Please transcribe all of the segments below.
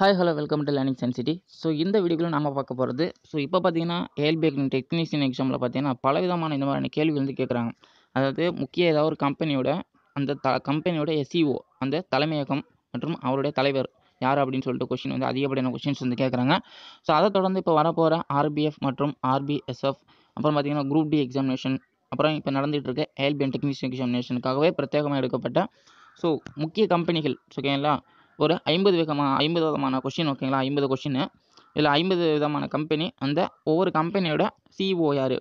hi hello welcome to learning Suncity so இந்த வீடியோவில் நம்ம பார்க்க போகிறது ஸோ இப்போ பார்த்தீங்கன்னா ஏல்பேக்கிங் டெக்னீஷியன் எக்ஸாமில் பார்த்தீங்கன்னா பல விதமான இந்த மாதிரியான கேள்வி வந்து கேட்குறாங்க அதாவது முக்கிய ஏதாவது ஒரு கம்பெனியோட அந்த த கம்பெனியோட எஸ்இஓ e அந்த தலைமையகம் மற்றும் அவருடைய தலைவர் யார் அப்படின்னு சொல்லிட்டு கொஷின் வந்து அதிகப்படியான கொஷின்ஸ் வந்து கேட்குறாங்க ஸோ அதை தொடர்ந்து இப்போ வரப்போகிற ஆர்பிஎஃப் மற்றும் ஆர்பிஎஸ்எஃப் அப்புறம் பார்த்தீங்கன்னா குரூப் டி எக்ஸாமினேஷன் அப்புறம் இப்போ நடந்துகிட்டு இருக்க ஏல்பிஎன் டெக்னீஷியன் எக்ஸாமினேஷனுக்காகவே பிரத்யேகமாக எடுக்கப்பட்ட ஸோ முக்கிய கம்பெனிகள் ஓகேங்களா ஒரு ஐம்பது விதமான ஐம்பது விதமான கொஷின் ஓகேங்களா ஐம்பது கொஷின்னு இல்லை ஐம்பது விதமான கம்பெனி அந்த ஒவ்வொரு கம்பெனியோட சிஇஓ யார்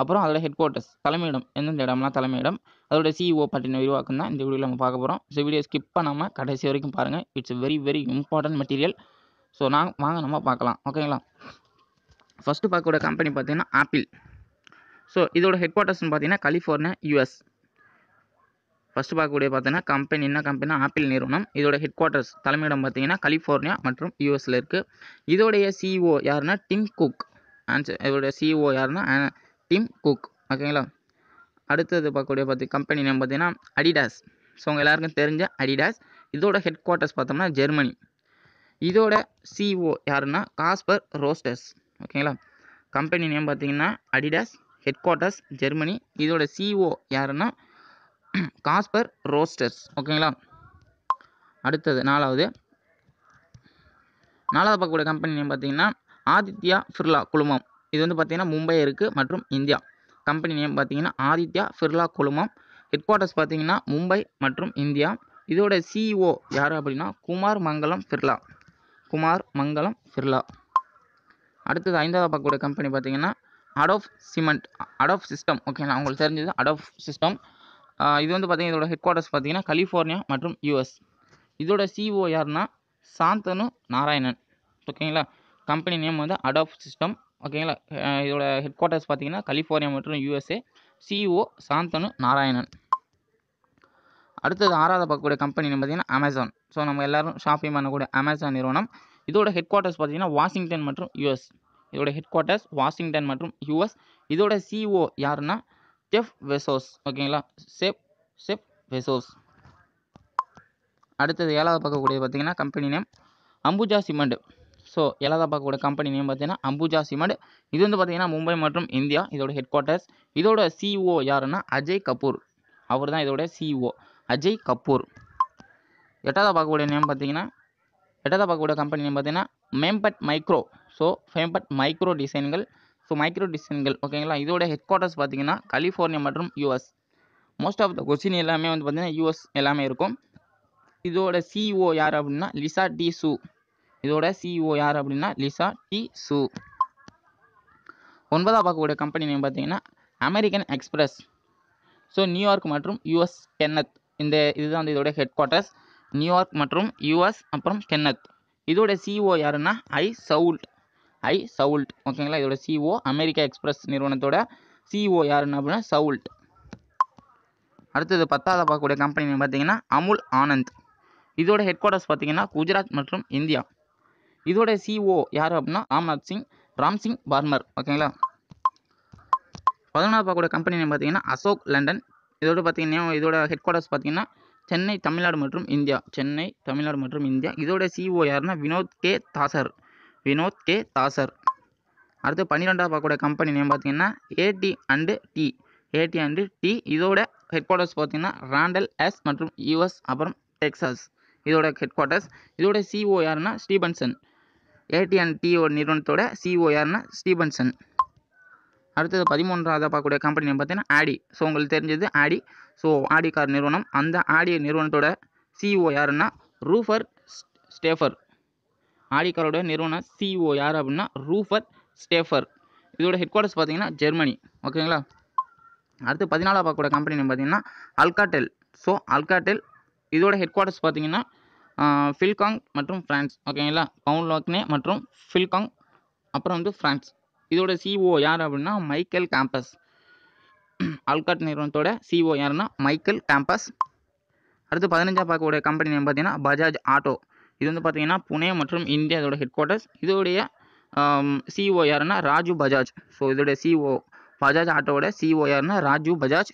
அப்புறம் அதோட ஹெட் குவார்ட்டர்ஸ் தலைமையிடம் எந்தெந்த இடம்லாம் தலைமையிடம் அதோட சிஇஓ e பற்றின விரிவாக்கம் தான் இந்த வீடியோவில் நம்ம பார்க்க போகிறோம் ஸோ வீடியோ ஸ்கிப் பண்ணாமல் கடைசி வரைக்கும் பாருங்கள் it's very very important material so நான் வாங்க நம்ம பார்க்கலாம் ஓகேங்களா ஃபஸ்ட்டு பார்க்கக்கூடிய கம்பெனி பார்த்திங்கன்னா ஆப்பிள் ஸோ இதோட ஹெட் குவார்ட்டர்ஸ்னு பார்த்தீங்கன்னா கலிஃபோர்னியா யூஎஸ் ஃபஸ்ட்டு பார்க்கக்கூடிய பார்த்தீங்கன்னா கம்பெனி என்ன கம்பெனினா ஆப்பிள் நிறுவனம் இதோட ஹெட் குவார்ட்டர்ஸ் தலைமையிடம் பார்த்தீங்கன்னா கலிஃபோர்னியா மற்றும் யூஎஸில் இருக்குது இதோடைய சிஇஓ e யாருன்னா டிம் குக் ஆன்சர் இதோடைய சிஇஓ யாருன்னா டிம் குக் ஓகேங்களா அடுத்தது பார்க்கக்கூடிய பார்த்து கம்பெனி நேம் பார்த்தீங்கன்னா அடிடாஸ் ஸோ உங்கள் எல்லாருக்கும் தெரிஞ்ச அடிடாஸ் இதோட ஹெட் குவார்ட்டர்ஸ் பார்த்தோம்னா ஜெர்மனி இதோட சிஇஓ e யாருன்னா காஸ்பர் ரோஸ்டர்ஸ் ஓகேங்களா கம்பெனி நேம் பார்த்தீங்கன்னா அடிடாஸ் ஹெட் குவார்ட்டர்ஸ் ஜெர்மனி இதோட சிஇஓ e யாருன்னா காஸ்பர் ரோஸ்டர்ஸ் ஓகேங்களா அடுத்தது நாலாவது நாலாவது பார்க்கக்கூடிய கம்பெனி நேம் பார்த்தீங்கன்னா ஆதித்யா ஃபிர்லா குழுமம் இது வந்து பார்த்திங்கன்னா மும்பை இருக்குது மற்றும் இந்தியா கம்பெனி நேம் பார்த்தீங்கன்னா ஆதித்யா ஃபிர்லா குழுமம் ஹெட் குவார்ட்டர்ஸ் பார்த்தீங்கன்னா மும்பை மற்றும் இந்தியா இதோட சிஇஓ e யார் அப்படின்னா குமார் மங்கலம் ஃபிர்லா குமார் மங்கலம் ஃபிர்லா அடுத்தது ஐந்தாவது பார்க்கக்கூடிய கம்பெனி பார்த்தீங்கன்னா அடோஃப் சிமெண்ட் அடோஃப் சிஸ்டம் ஓகேங்களா அவங்களுக்கு தெரிஞ்சது அடோஃப் சிஸ்டம் இது வந்து பார்த்தீங்கன்னா இதோட ஹெட் குவார்ட்டர்ஸ் பார்த்திங்கன்னா கலிஃபோர்னியா மற்றும் யூஎஸ் இதோட சிஓ e யாருன்னா சாந்தனு நாராயணன் ஓகேங்களா கம்பெனி நேம் வந்து அடாப் சிஸ்டம் ஓகேங்களா இதோட ஹெட் குவார்ட்டர்ஸ் பார்த்திங்கன்னா கலிஃபோர்னியா மற்றும் USA CEO e Shantanu Narayen அடுத்தது ஆறாவது பார்க்கக்கூடிய கம்பெனி பார்த்திங்கன்னா அமேசான் ஸோ நம்ம எல்லோரும் ஷாப்பிங் பண்ணக்கூடிய அமேசான் நிறுவனம் இதோட ஹெட் குவார்ட்டர்ஸ் பார்த்திங்கன்னா வாஷிங்டன் மற்றும் யூஎஸ் இதோட ஹெட் குவார்ட்டர்ஸ் வாஷிங்டன் மற்றும் யூஎஸ் இதோட சிஓ e யாருன்னா ஜெஃப் வெசோஸ் ஓகேங்களா செப் செப் வெசோஸ் அடுத்தது ஏழாவது பார்க்கக்கூடிய பார்த்தீங்கன்னா company name Ambuja cement so ஏழாவது பார்க்கக்கூடிய கம்பெனி நேம் பார்த்தீங்கன்னா அம்புஜா சிமெண்ட் இது வந்து பார்த்தீங்கன்னா மும்பை மற்றும் இந்தியா இதோட ஹெட் குவார்ட்டர்ஸ் இதோட சிஓ e யாருன்னா அஜய் கபூர் அவர் தான் இதோட சிஓ e அஜய் கபூர் எட்டாவது பார்க்கக்கூடிய நேம் பார்த்தீங்கன்னா எட்டாவது பார்க்கக்கூடிய கம்பெனி நேம் பார்த்தீங்கன்னா மேம்பட் மைக்ரோ ஸோ மேம்பட் மைக்ரோ டிசைன்கள் ஸோ மைக்ரோ டிசைன்கள் ஓகேங்களா இதோட ஹெட் குவார்ட்டர்ஸ் பார்த்தீங்கன்னா கலிஃபோர்னியா மற்றும் US most of the question எல்லாமே வந்து பார்த்தீங்கன்னா யூஎஸ் எல்லாமே இருக்கும் இதோட சிஇஓ e யார் அப்படின்னா லிசா டி சு இதோட சிஇஓ e யார் அப்படின்னா லிசா டி சு ஒன்பதாக பார்க்கக்கூடிய கம்பெனி நேம் பார்த்தீங்கன்னா அமெரிக்கன் எக்ஸ்பிரஸ் ஸோ நியூயார்க் மற்றும் யூஎஸ் கென்னத் இந்த இதுதான் வந்து இதோட ஹெட் குவார்ட்டர்ஸ் நியூயார்க் மற்றும் யூஎஸ் அப்புறம் கென்னத் இதோட சிஇஓ e யாருன்னா ஐ சவுல்ட் ஐ சவுல்ட் ஓகேங்களா இதோட சிஓ அமெரிக்கா எக்ஸ்பிரஸ் நிறுவனத்தோட சிஓ யாருன்னு அப்படின்னா சவுல்ட் அடுத்தது பத்தாவது பார்க்கக்கூடிய கம்பெனி பார்த்தீங்கன்னா அமுல் ஆனந்த் இதோட ஹெட் குவார்ட்டர்ஸ் பார்த்தீங்கன்னா குஜராத் மற்றும் இந்தியா இதோட சிஓ யார் அப்படின்னா ராம்நாத் சிங் ராம்சிங் பார்மர் ஓகேங்களா பதினொன்றாவது பார்க்கக்கூடிய கம்பெனி நேம் பார்த்தீங்கன்னா அசோக் லண்டன் இதோட பார்த்தீங்கன்னா இதோட ஹெட் குவார்ட்டர்ஸ் பார்த்தீங்கன்னா சென்னை தமிழ்நாடு மற்றும் இந்தியா சென்னை தமிழ்நாடு மற்றும் இந்தியா இதோட சிஓ யாருன்னா வினோத் கே தாசர் வினோத் கே தாசர் அடுத்து பன்னிரெண்டாவது பார்க்கக்கூடிய கம்பெனி நேம் பார்த்தீங்கன்னா AT and T AT and T இதோட ஹெட் குவார்ட்டர்ஸ் பார்த்தீங்கன்னா ராண்டல் எஸ் மற்றும் யூஎஸ் அப்புறம் டெக்ஸாஸ் இதோட ஹெட் குவார்ட்டர்ஸ் இதோட சிஓ e யாருன்னா ஸ்டீபன்சன் ஏடி அண்ட் டிஓ நிறுவனத்தோட சிஓ e யாருன்னா ஸ்டீபன்சன் அடுத்தது பதிமூன்றாவதாக பார்க்கக்கூடிய கம்பெனி நேம் பார்த்தீங்கன்னா ஆடி ஸோ உங்களுக்கு தெரிஞ்சது ஆடி ஸோ ஆடி கார் நிறுவனம் அந்த ஆடி நிறுவனத்தோட சிஓ e யாருன்னா ரூஃபர் ஸ்டேஃபர் ஆடிக்காரோட நிறுவனம் சிஇஓ e யார் அப்படின்னா ரூஃபர் ஸ்டேஃபர் இதோட ஹெட் குவார்டர்ஸ் பார்த்தீங்கன்னா ஜெர்மனி ஓகேங்களா அடுத்து பதினாலாம் பார்க்கக்கூட கம்பெனி நேம் பார்த்தீங்கன்னா அல்காட்டெல் ஸோ அல்காட்டெல் இதோட ஹெட் குவார்டர்ஸ் பார்த்தீங்கன்னா ஃபில்காங் மற்றும் ஃப்ரான்ஸ் ஓகேங்களா பவுன் லாக்னே மற்றும் ஃபில்காங் அப்புறம் வந்து ஃப்ரான்ஸ் இதோட சிஓ e யார் அப்படின்னா மைக்கேல் கேம்பஸ் அல்காட் நிறுவனத்தோட சிஓ e யாருன்னா மைக்கேல் கேம்பஸ் அடுத்து பதினஞ்சாக பார்க்கக்கூடிய கம்பெனி நேம் பார்த்தீங்கன்னா பஜாஜ் ஆட்டோ இது வந்து பார்த்தீங்கன்னா புனே மற்றும் இந்தியா இதோட ஹெட் குவார்ட்டர்ஸ் இதோடைய சிஓ e யாருன்னா ராஜு பஜாஜ் ஸோ இதோடைய சிஓ e பஜாஜ் ஆட்டோட சிஓ e யாருன்னா ராஜு பஜாஜ்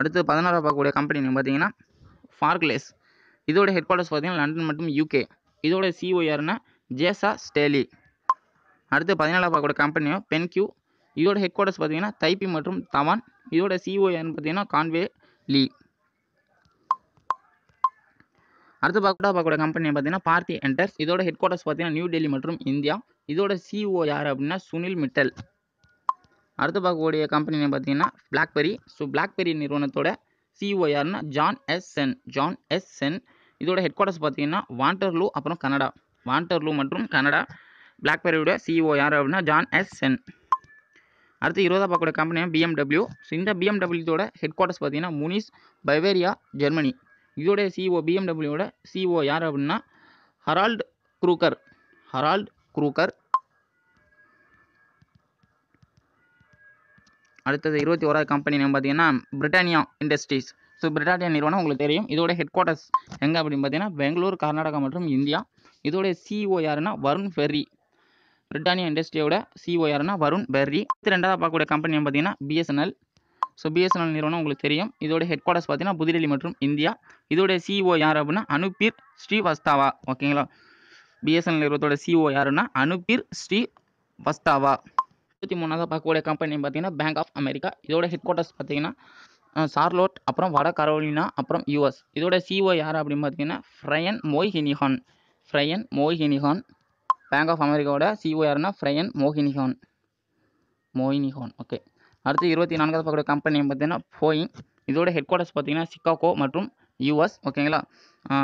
அடுத்து பதினாறு பார்க்கக்கூடிய கம்பெனி பார்த்தீங்கன்னா ஃபார்க்லேஸ் இதோட ஹெட் குவார்ட்டர்ஸ் பார்த்தீங்கன்னா லண்டன் மற்றும் யூகே இதோட சிஓ யாருன்னா ஜேசா ஸ்டேலி அடுத்து பதினேழாவது பார்க்கக்கூடிய கம்பெனியோ பென்கியூ இதோட ஹெட் குவார்ட்டர்ஸ் பார்த்தீங்கன்னா தைப்பி மற்றும் தவான் இதோட சிஓ யாருன்னு பார்த்தீங்கன்னா கான்வே லீ அடுத்து பாக்கூடா பார்க்கக்கூடிய கம்பெனி பார்த்தீங்கன்னா பார்த்தி என்டர்ஸ் இதோட ஹெட் குவார்ட்டர்ஸ் பார்த்தீங்கன்னா நியூ டெல்லி மற்றும் இந்தியா இதோட சிஓ e யார் அப்படின்னா சுனில் மிட்டல் அடுத்து பார்க்கக்கூடிய கம்பெனி பார்த்தீங்கன்னா பிளாக்பெரி ஸோ பிளாக்பெரி நிறுவனத்தோட சிஓ e யாருன்னா John S Chen John S Chen இதோட ஹெட் குவார்ட்டர்ஸ் பார்த்தீங்கன்னா வாண்டர்லூ அப்புறம் கனடா வாண்டர்லூ மற்றும் கனடா பிளாக்பெரியோட சிஓ யார் அப்படின்னா ஜான் எஸ் சென் அடுத்து இருபதா பார்க்கக்கூடிய கம்பெனி பிஎம்டபிள்யூ ஸோ இந்த பிஎம்டபிள்யூத்தோட ஹெட் குவார்ட்டர்ஸ் பார்த்தீங்கன்னா முனிஸ் பைவேரியா ஜெர்மனி இதோடைய சிஓ பிஎம்டபிள்யூட சிஓ யார் அப்படின்னா ஹரால்ட் குரூக்கர் ஹரால்ட் குரூக்கர் அடுத்தது இருபத்தி ஓராவது கம்பெனி நேம் பார்த்தீங்கன்னா பிரிட்டானியா இண்டஸ்ட்ரீஸ் ஸோ பிரிட்டானியா நிறுவனம் உங்களுக்கு தெரியும் இதோட ஹெட் குவார்ட்டர்ஸ் எங்கே அப்படின்னு பார்த்தீங்கன்னா பெங்களூர் கர்நாடகா மற்றும் இந்தியா இதோடைய சிஓ யாருன்னா வருண் ஃபெர்ரி பிரிட்டானியா இண்டஸ்ட்ரியோட சிஓ யாருன்னா வருண் பெர்ரி ரெண்டாவது பார்க்கக்கூடிய கம்பெனி பார்த்தீங்கன்னா பிஎஸ்என்எல் ஸோ பிஎஸ்என்எல் நிறுவனம் உங்களுக்கு தெரியும் இதோட ஹெட் குவார்டர்ஸ் பார்த்தீங்கன்னா புதுடெல்லி மற்றும் இந்தியா இதோட சிஓ e யார் அப்படின்னா அனுப்பீர் ஸ்ரீவஸ்தாவா ஓகேங்களா பிஎஸ்என்எல் நிறுவனத்தோட சிஓ e யாருன்னா அனுப்பீர் ஸ்ரீ வஸ்தாவா இருபத்தி மூணாவது பார்க்கக்கூடிய கம்பெனி பார்த்தீங்கன்னா பேங்க் ஆஃப் அமெரிக்கா இதோட ஹெட் குவார்ட்டர்ஸ் பார்த்தீங்கன்னா சார்லோட் அப்புறம் வட கரோலினா அப்புறம் யூஎஸ் இதோட சிஓ e யார் அப்படின்னு பார்த்தீங்கன்னா Brian Moynihan Brian Moynihan Bank of அமெரிக்காவோட சிஓ யாருன்னா ஃப்ரையன் மோஹினிஹான் மோஹினிஹான் ஓகே அடுத்து இருபத்தி நான்காவது பார்க்கக்கூடிய கம்பெனி பார்த்தீங்கன்னா போயிங் இதோட ஹெட் குவார்டர்ஸ் பார்த்தீங்கன்னா சிக்காகோ மற்றும் யூஎஸ் ஓகேங்களா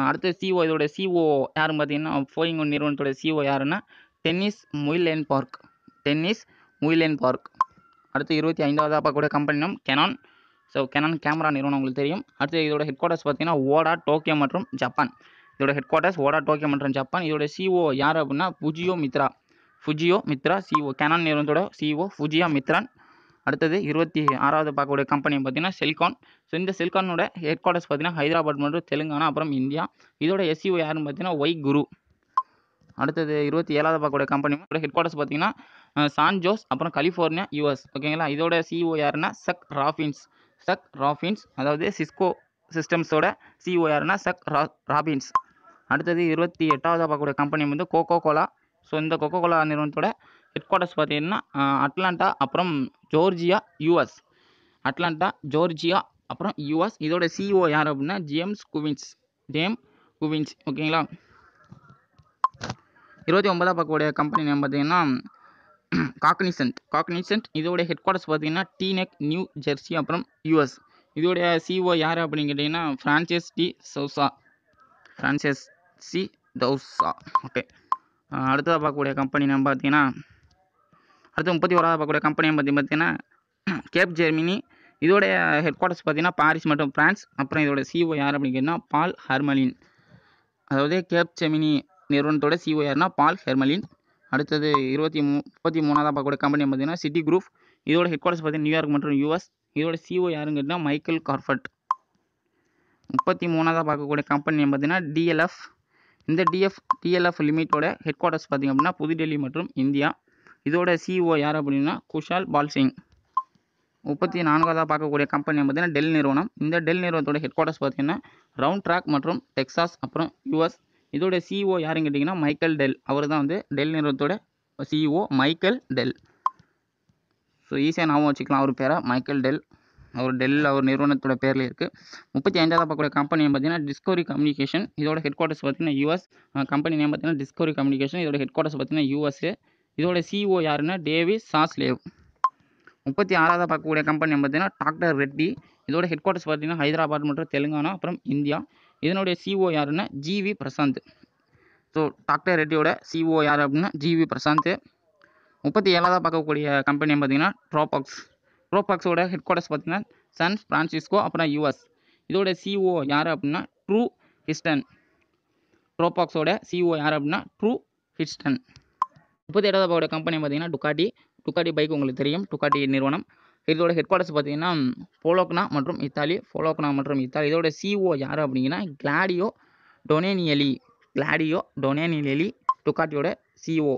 அடுத்து சிஓ இதோட சிஓ யாருன்னு பார்த்தீங்கன்னா போயிங் நிறுவனத்தோட சிஓ யாருன்னா Dennis Muilenburg Dennis Muilenburg அடுத்து இருபத்தி ஐந்தாவதாக பார்க்கக்கூடிய நம் கெனான் ஸோ கெனான் கேமரா நிறுவனம் உங்களுக்கு தெரியும் அடுத்து இதோட ஹெட் குவார்டர்ஸ் பார்த்தீங்கன்னா ஓடா டோக்கியோ மற்றும் ஜப்பான் இதோட ஹெட் குவார்டர்ஸ் ஓடா டோக்கியோ மற்றும் ஜப்பான் இதோட சிஓ யார் அப்படின்னா Fujio Mitarai Fujio Mitarai CEO Canon நிறுவனத்தோட சிஓ ஃபுஜியா மித்ரான் அடுத்தது இருபத்தி ஆறாவது பார்க்கக்கூடிய கம்பெனி பார்த்தீங்கன்னா செல்கான் ஸோ இந்த செல்கானோட ஹெட் குவார்ட்டர்ஸ் பார்த்தீங்கன்னா ஹைதராபாத் மற்றும் தெலுங்கானா அப்புறம் இந்தியா இதோட எஸ்இஓ e யாருன்னு பார்த்தீங்கன்னா ஒய் குரு அடுத்தது இருபத்தி ஏழாவது பார்க்கக்கூடிய கம்பெனி ஹெட் குவார்ட்டர்ஸ் பார்த்தீங்கன்னா சான் ஜோஸ் அப்புறம் கலிஃபோர்னியா யூஎஸ் ஓகேங்களா இதோட சிஓ e யாருன்னா சக் ராஃபின்ஸ் சக் ராஃபின்ஸ் அதாவது சிஸ்கோ சிஸ்டம்ஸோட சிஓ e யாருன்னா சக் ரா ராபின்ஸ் அடுத்தது இருபத்தி எட்டாவது பார்க்கக்கூடிய கம்பெனி வந்து கோகோ கோலா ஸோ இந்த கோகோ கோலா நிறுவனத்தோட ஹெட் குவார்ட்டர்ஸ் பார்த்தீங்கன்னா அட்லாண்டா அப்புறம் ஜோர்ஜியா யூஎஸ் அட்லாண்டா ஜோர்ஜியா அப்புறம் யூஎஸ் இதோட சிஓ e யார் அப்படின்னா ஜேம்ஸ் குவின்ஸ் ஜேம் குவின்ஸ் ஓகேங்களா இருபத்தி ஒன்பதாக e பார்க்கக்கூடிய கம்பெனி நேம் பார்த்தீங்கன்னா காக்னிசன்ட் காக்னிசன்ட் இதோடைய ஹெட் குவார்ட்டர்ஸ் பார்த்தீங்கன்னா நெக் நியூ ஜெர்சி அப்புறம் யூஎஸ் இதோடைய சிஓ யார் அப்படின்னு கேட்டிங்கன்னா Francis D'Souza Francis D'Souza okay அடுத்ததாக பார்க்கக்கூடிய கம்பெனி நேம் பார்த்தீங்கன்னா அடுத்து முப்பத்தி ஓராவது பார்க்கக்கூடிய கம்பெனி பற்றி பார்த்தீங்கன்னா கேப் ஜெர்மினி இதோடைய ஹெட் குவார்ட்டர்ஸ் பார்த்தீங்கன்னா பாரிஸ் மற்றும் ஃப்ரான்ஸ் அப்புறம் இதோட சிஓ e யார் அப்படின்னு கேட்டால் பால் ஹெர்மலின் அதாவது கேப் ஜெமினி நிறுவனத்தோட சிஓ யார்னா பால் ஹெர்மலின் அடுத்தது இருபத்தி மூ முப்பத்தி மூணாவது பார்க்கக்கூடிய கம்பெனி பார்த்தீங்கன்னா சிட்டி குரூப் இதோட ஹெட் குவார்ட்டர்ஸ் பார்த்தீங்கன்னா நியூயார்க் மற்றும் யூஎஸ் இதோட சிஓ e யாருன்னு கேட்டால் மைக்கேல் கார்ஃபர்ட் முப்பத்தி மூணாவதாக பார்க்கக்கூடிய கம்பெனி பார்த்தீங்கன்னா டிஎல்எஃப் இந்த டிஎஃப் டிஎல்எஃப் லிமிட்டோட ஹெட் குவார்ட்டர்ஸ் பார்த்திங்க அப்படின்னா புதுடெல்லி மற்றும் இந்தியா இதோட சிஇஓ e யார் அப்படின்னா குஷால் பால்சிங் முப்பத்தி நான்காவதாக பார்க்கக்கூடிய கம்பெனி பார்த்தீங்கன்னா டெல் நிறுவனம் இந்த டெல் நிறுவனத்தோட ஹெட் குவார்ட்டர்ஸ் பார்த்தீங்கன்னா ரவுண்ட் ட்ராக் மற்றும் டெக்ஸாஸ் அப்புறம் யூஎஸ் இதோட சிஇஓ e யாருன்னு கேட்டிங்கன்னா மைக்கேல் டெல் அவர் தான் வந்து டெல் நிறுவனத்தோட சிஇஓ மைக்கேல் டெல் ஸோ ஈஸியாக நாமும் வச்சுக்கலாம் அவர் பேரை மைக்கேல் டெல் அவர் டெல் அவர் நிறுவனத்தோட பேரில் இருக்குது முப்பத்தி ஐந்தாவது பார்க்கக்கூடிய கம்பெனி பார்த்தீங்கன்னா டிஸ்கவரி கம்யூனிகேஷன் இதோட ஹெட் குவார்ட்டர்ஸ் பார்த்தீங்கன்னா யூஎஸ் கம்பெனி நேம் பார்த்தீங்கன்னா டிஸ்கவரி கம்யூனிகேஷன் இதோட ஹெட் குவார்ட்டர்ஸ் பார்த்திங்கன்னா யூஎஸ்ஏ இதோட சிஓ e யாருன்னா டேவிஸ் சாஸ்லேவ் முப்பத்தி ஆறாவதாக பார்க்கக்கூடிய கம்பெனி பார்த்தீங்கன்னா டாக்டர் ரெட்டி இதோட ஹெட் குவார்ட்டர்ஸ் பார்த்தீங்கன்னா ஹைதராபாத் மற்றும் தெலுங்கானா அப்புறம் இந்தியா இதனுடைய சிஓ e யாருன்னா ஜிவி பிரசாந்த் ஸோ டாக்டர் ரெட்டியோட சிஓ e யார் அப்படின்னா ஜிவி பிரசாந்த் முப்பத்தி ஏழாவதாக பார்க்கக்கூடிய கம்பெனி பார்த்தீங்கன்னா ட்ரோபாக்ஸ் ட்ரோபாக்ஸோட ஹெட் குவார்ட்டர்ஸ் பார்த்தீங்கன்னா சான் ஃப்ரான்சிஸ்கோ அப்புறம் யூஎஸ் இதோட சிஓ யார் அப்படின்னா ட்ரூ ஹிஸ்டன் ட்ரோபாக்ஸோட சிஓ யார் அப்படின்னா ட்ரூ ஹிஸ்டன் முப்பத்தி எட்டாவது கம்பெனி பார்த்தீங்கன்னா டுக்காட்டி டுக்காட்டி பைக் உங்களுக்கு தெரியும் டுக்காட்டி நிறுவனம் இதோட ஹெட் குவார்ட்டர்ஸ் பார்த்தீங்கன்னா போலோக்னா மற்றும் இத்தாலி போலோக்னா மற்றும் இத்தாலி இதோட சிஓ யார் அப்படிங்கன்னா கிளாடியோ டொனேனியலி கிளாடியோ டொனேனியலி டுக்காட்டியோட சிஓ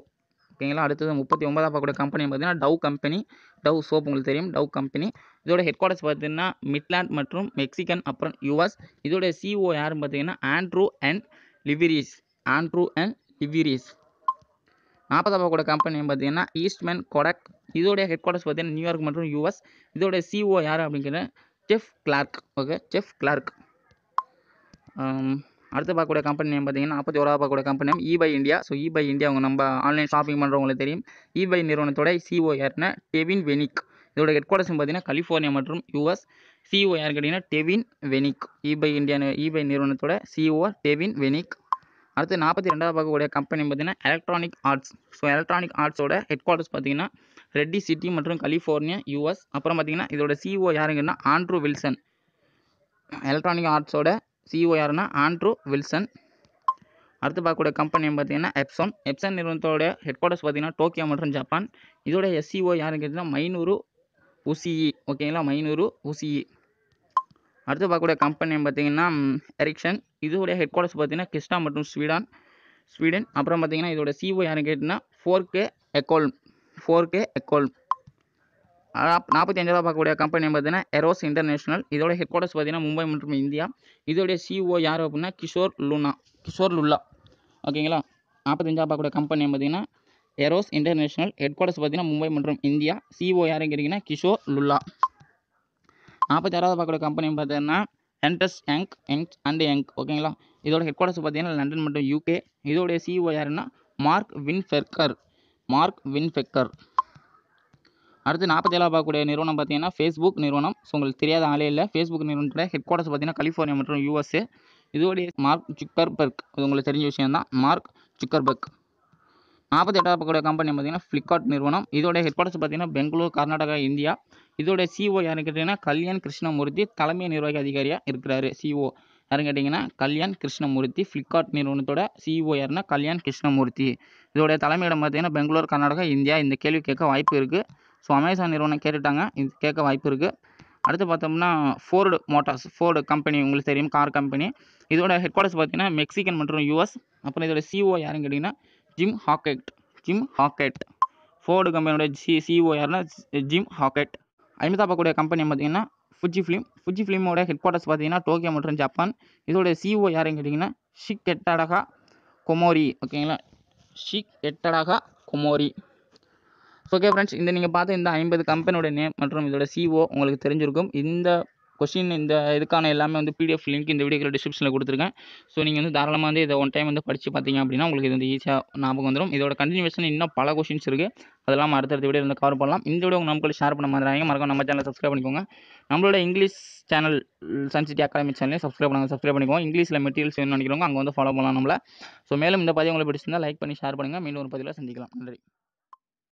ஓகேங்களா அடுத்தது முப்பத்தி ஒன்பதாம் பார்க்கக்கூடிய கம்பெனி பார்த்தீங்கன்னா டவ் கம்பெனி டவ் சோப் உங்களுக்கு தெரியும் டவ் கம்பெனி இதோட ஹெட் குவார்ட்டர்ஸ் பார்த்தீங்கன்னா மிட்லாண்ட் மற்றும் மெக்சிகன் அப்புறம் யூஎஸ் இதோட சிஓ e யாருன்னு பார்த்தீங்கன்னா Andrew N Liveris Andrew N Liveris நாற்பதாம் கூட கம்பெனி பார்த்தீங்கன்னா ஈஸ்ட்மேன் கொடக் இதோடைய ஹெட் குவார்ட்டர்ஸ் பார்த்தீங்கன்னா நியூயார்க் மற்றும் யூஎஸ் இதோடைய சிஓ e யார் அப்படிங்கிற Jeff Clarke okay Jeff Clarke அடுத்து பார்க்கக்கூடிய கம்பெனி நேம் பார்த்தீங்கன்னா நாற்பத்தி ஓராவது கூட company name eBay India so eBay India அவங்க நம்ம ஆன்லைன் ஷாப்பிங் பண்ணுறவங்களுக்கு தெரியும் இபை நிறுவனத்தோட சிஓ e யாருன்னா டெவின் வெனிக் இதோட ஹெட் குவார்ட்டர்ஸ் பார்த்தீங்கன்னா கலிஃபோர்னியா மற்றும் யூஎஸ் சிஓ யார் கேட்டிங்கன்னா டெவின் வெனிக் இபை இந்தியா இபை நிறுவனத்தோட சிஓ டெவின் வெனிக் அடுத்து நாற்பத்தி ரெண்டாவது பார்க்கக்கூடிய கம்பெனி பார்த்தீங்கன்னா எலக்ட்ரானிக் ஆர்ட்ஸ் ஸோ எலக்ட்ரானிக் ஆர்ட்ஸோட ஹெட் குவார்ட்டர்ஸ் பார்த்தீங்கன்னா ரெட்டி சிட்டி மற்றும் கலிஃபோர்னியா யூஎஸ் அப்புறம் பார்த்தீங்கன்னா இதோட சிஓ யாருங்கன்னா ஆண்ட்ரூ வில்சன் எலக்ட்ரானிக் ஆர்ட்ஸோட சிஓ யாருன்னா ஆண்ட்ரூ வில்சன் அடுத்து பார்க்கக்கூடிய கம்பெனி பார்த்தீங்கன்னா எப்சன் எப்சன் நிறுவனத்தோட ஹெட் குவார்ட்டர்ஸ் பார்த்தீங்கன்னா டோக்கியோ மற்றும் ஜப்பான் இதோட எஸ்சிஓ யாருன்னு கேட்டிங்கன்னா மைனூரு உசிஇ ஓகேங்களா மைனூரு உசிஇ அடுத்து பார்க்கக்கூடிய கம்பெனி பார்த்தீங்கன்னா எரிக்ஷன் இதோடைய ஹெட் குவார்டர்ஸ் பார்த்தீங்கன்னா கிஸ்டா மற்றும் ஸ்வீடன் ஸ்வீடன் அப்புறம் பார்த்தீங்கன்னா இதோட சிஓ யாருன்னு கேட்டிங்கன்னா Borje Ekholm Borje Ekholm நாற்பத்தி அஞ்சாவது பார்க்கக்கூடிய கம்பெனி பார்த்தீங்கன்னா எரோஸ் இன்டர்நேஷனல் இதோட ஹெட் குவார்டர்ஸ் பார்த்தீங்கன்னா மும்பை மற்றும் இந்தியா இதோடைய சிஓ யார் அப்படின்னா கிஷோர் லுனா கிஷோர் லுல்லா ஓகேங்களா நாற்பத்தஞ்சாவது பார்க்கக்கூடிய கம்பெனி பார்த்தீங்கன்னா எரோஸ் இன்டர்நேஷனல் ஹெட் குவார்டர்ஸ் பார்த்தீங்கன்னா மும்பை மற்றும் இந்தியா சிஓ யாருன்னு கேட்டிங்கன்னா கிஷோர் லுல்லா நாற்பத்தி ஆறாவது பார்க்கக்கூடிய கம்பெனி பார்த்தீங்கன்னா என்டஸ் யங்க் எங்க் அண்ட் யங் ஓகேங்களா இதோட ஹெட் குவார்டர்ஸ் பார்த்தீங்கன்னா லண்டன் மற்றும் யூகே இதோடைய சிஇஓ e யாருன்னா மார்க் வின்ஃபெக்கர் மார்க் வின்ஃபெக்கர் அடுத்து ஏழாம் பார்க்கக்கூடிய நிறுவனம் பார்த்தீங்கன்னா ஃபேஸ்புக் நிறுவனம் ஸோ உங்களுக்கு தெரியாத ஆளே இல்லை ஃபேஸ்புக் நிறுவனத்தோட ஹெட் குவார்டர்ஸ் பார்த்தீங்கன்னா கலிஃபோர்னியா மற்றும் யூஎஸ்ஏ இதோடைய மார்க் சுக்கர்பர்க் அது உங்களுக்கு தெரிஞ்ச விஷயம் தான் மார்க் சுக்கர்பர்க் நாற்பத்தி எட்டாவது கம்பெனி பார்த்தீங்கன்னா ஃப்ளிப்கார்ட் நிறுவனம் இதோட ஹெட் குவார்ட்டர்ஸ் பார்த்தீங்கன்னா பெங்களூர் கர்நாடகா இந்தியா இதோட சிஓ e யாருன்னு கேட்டிங்கன்னா கல்யாண் கிருஷ்ணமூர்த்தி தலைமை நிர்வாகி அதிகாரியாக இருக்கிறாரு சிஓ e யாருன்னு கேட்டிங்கன்னா கல்யாண் கிருஷ்ணமூர்த்தி ஃப்ளிப்கார்ட் நிறுவனத்தோட சிஓ e யாருன்னா கல்யாண் கிருஷ்ணமூர்த்தி இதோட தலைமையிடம் பார்த்தீங்கன்னா பெங்களூர் கர்நாடகா இந்தியா இந்த கேள்வி கேட்க வாய்ப்பு இருக்குது ஸோ அமேசான் நிறுவனம் கேட்டுட்டாங்க இது கேட்க வாய்ப்பு இருக்குது அடுத்து பார்த்தோம்னா ஃபோர்டு மோட்டார்ஸ் ஃபோர்டு கம்பெனி உங்களுக்கு தெரியும் கார் கம்பெனி இதோட ஹெட் குவார்ட்டர்ஸ் பார்த்தீங்கன்னா மெக்சிகன் மற்றும் யூஎஸ் அப்புறம் இதோட சிஓ யாருன்னு கேட்டிங்கன்னா Jim Hackett Jim Hackett Ford கம்பெனியோட சி சிஓ யாருன்னா ஜிம் ஹாக்கெட் கூடிய கம்பெனி பார்த்தீங்கன்னா ஃபுஜி ஃபிலிம் ஃபுஜி ஃபிலிமோட ஹெட் குவார்ட்டர்ஸ் பார்த்தீங்கன்னா டோக்கியோ மற்றும் ஜப்பான் இதோட சிஓ e யாருன்னு கேட்டிங்கன்னா ஷிக் எட்டடகா கொமோரி ஓகேங்களா Shigetaka Komori okay friends இந்த நீங்கள் பார்த்த இந்த ஐம்பது கம்பெனியோட நேம் மற்றும் இதோட சிஓ e உங்களுக்கு தெரிஞ்சிருக்கும் இந்த கொஷின் இந்த இதுக்கான எல்லாமே வந்து பிடிஎஃப் லிங்க் இந்த வீடியோ டிஸ்கிரிப்ஷனில் கொடுத்துருக்கேன் ஸோ நீங்கள் வந்து தாராளமாக வந்து இதை ஒன் டைம் வந்து படித்து பார்த்தீங்க அப்படின்னா உங்களுக்கு இது வந்து ஈஸியாக ஞாபகம் வந்துடும் இதோட கண்டினியூஷன் இன்னும் பல கொஷின்ஸ் இருக்குது அதெல்லாம் அடுத்தடுத்த வீடியோ வந்து கவர் பண்ணலாம் இந்த வீடியோ நம்மளுக்கு ஷேர் பண்ண மாதிரி மறக்காம நம்ம சேனலை சப்ஸ்கிரைப் பண்ணிக்கோங்க நம்மளோட இங்கிலீஷ் சேனல் சன்சிட்டி அகாடமி சேனலையும் சப்ஸ்கிரைப் பண்ணுங்கள் சப்ஸ்கிரைப் பண்ணிக்கோங்க இங்கிலீஷில் மெட்டீரியல்ஸ் வேணும்னு நினைக்கிறவங்க அங்கே வந்து ஃபாலோ பண்ணலாம் நம்மள ஸோ மேலும் இந்த பதிவு உங்களுக்கு பிடிச்சிருந்தால் லைக் பண்ணி ஷேர் பண்ணுங்கள் மீண்டும் ஒரு பதிவில் சந்திக்கலாம் நன்றி